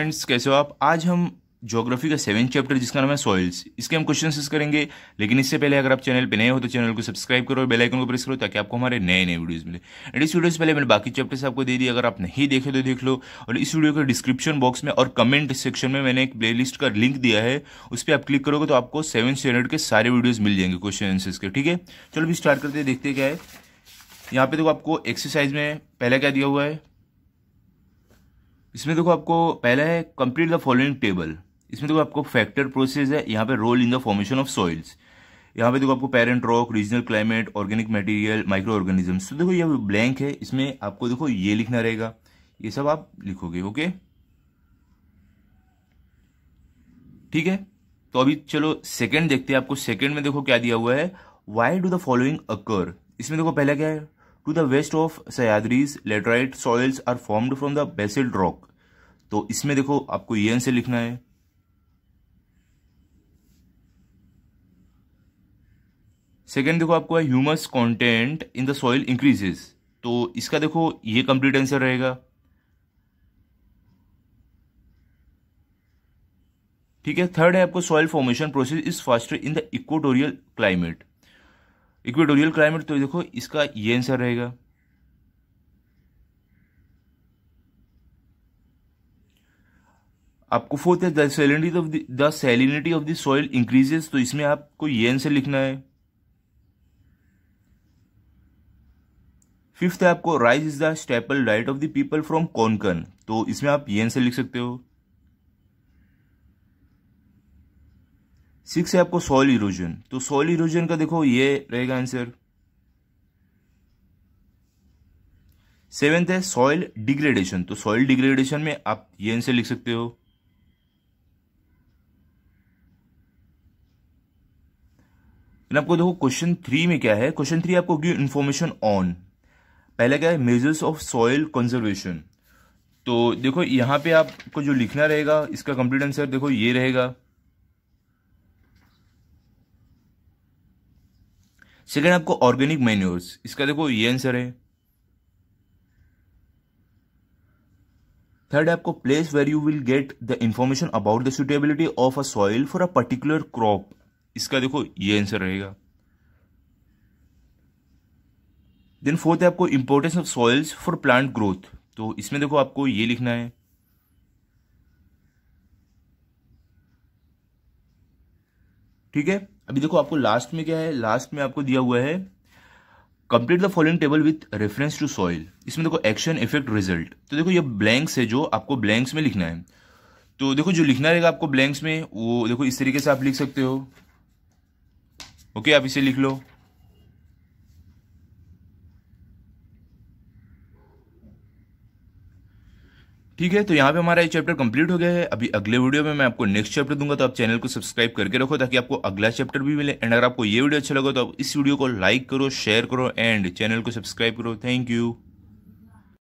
students कैसे हो आप आज हम ज्योग्राफी का सेवन चैप्टर जिसका नाम है सॉइल्स इसके हम क्वेश्चन करेंगे लेकिन इससे पहले अगर आप चैनल पे नए हो तो चैनल को सब्सक्राइब करो बेल आइकन को प्रेस करो ताकि आपको हमारे नए नए वीडियोस मिले एंड इस वीडियो से पहले मैंने बाकी चैप्टर्स आपको दे दिए अगर आप नहीं देखे तो देख लो और इस वीडियो के डिस्क्रिप्शन बॉक्स में और कमेंट सेक्शन में मैंने एक प्ले का लिंक दिया है उस पर आप क्लिक करोगे तो आपको सेवन स्टैंडर्ड के सारे वीडियोज मिल जाएंगे क्वेश्चन आंसर्स के ठीक है चलो भी स्टार्ट करते देखते क्या है यहाँ पे देखो आपको एक्सरसाइज में पहले क्या दिया हुआ है इसमें देखो आपको पहला है कंप्लीट द फॉलोइंग टेबल इसमें देखो आपको फैक्टर प्रोसेस है यहाँ पे role in the formation of soils यहाँ पे देखो आपको parent rock regional climate organic material micro organisms तो देखो ये ब्लैंक है इसमें आपको देखो ये लिखना रहेगा ये सब आप लिखोगे ओके ठीक है तो अभी चलो सेकंड देखते हैं आपको सेकंड में देखो क्या दिया हुआ है why do the following occur इसमें देखो पहला क्या है to the west of Sahyadris laterite soils are formed from the basalt rock तो इसमें देखो आपको ये से लिखना है सेकेंड देखो आपको humus content in the soil increases तो इसका देखो ये कंप्लीट आंसर रहेगा ठीक है थर्ड है आपको soil formation process is faster in the equatorial climate equatorial climate तो देखो इसका ये आंसर रहेगा आपको फोर्थ है the salinity of the salinity of the soil increases तो इसमें आपको ये आंसर लिखना है फिफ्थ है आपको rice is the staple diet of the people from Konkan तो इसमें आप ये आंसर लिख सकते हो सिक्स है आपको सॉल इरोजन तो सॉल इरोजन का देखो ये रहेगा आंसर सेवेंथ है सॉइल डिग्रेडेशन तो सॉइल डिग्रेडेशन में आप ये आंसर लिख सकते हो आपको देखो क्वेश्चन थ्री में क्या है क्वेश्चन थ्री आपको गिव इन्फॉर्मेशन ऑन पहला क्या है मेजर्स ऑफ सॉइल कंजर्वेशन तो देखो यहां पे आपको जो लिखना रहेगा इसका कंप्लीट आंसर देखो ये रहेगा सेकेंड आपको ऑर्गेनिक मैन्योर्स इसका देखो ये आंसर है थर्ड आपको place where you will get the information about the suitability of a soil for a particular crop इसका देखो ये आंसर रहेगा देन फोर्थ है आपको importance of soils for plant growth तो इसमें देखो आपको ये लिखना है ठीक है अभी देखो आपको लास्ट में क्या है लास्ट में आपको दिया हुआ है complete the following table with reference to soil इसमें देखो एक्शन इफेक्ट रिजल्ट तो देखो ये ब्लैंक्स है जो आपको ब्लैंक्स में लिखना है तो देखो जो लिखना रहेगा आपको ब्लैंक्स में वो देखो इस तरीके से आप लिख सकते हो ओके आप इसे लिख लो ठीक है तो यहाँ पे हमारा ये चैप्टर कंप्लीट हो गया है अभी अगले वीडियो में मैं आपको नेक्स्ट चैप्टर दूंगा तो आप चैनल को सब्सक्राइब करके रखो ताकि आपको अगला चैप्टर भी मिले एंड अगर आपको ये वीडियो अच्छा लगा तो आप इस वीडियो को लाइक करो शेयर करो एंड चैनल को सब्सक्राइब करो थैंक यू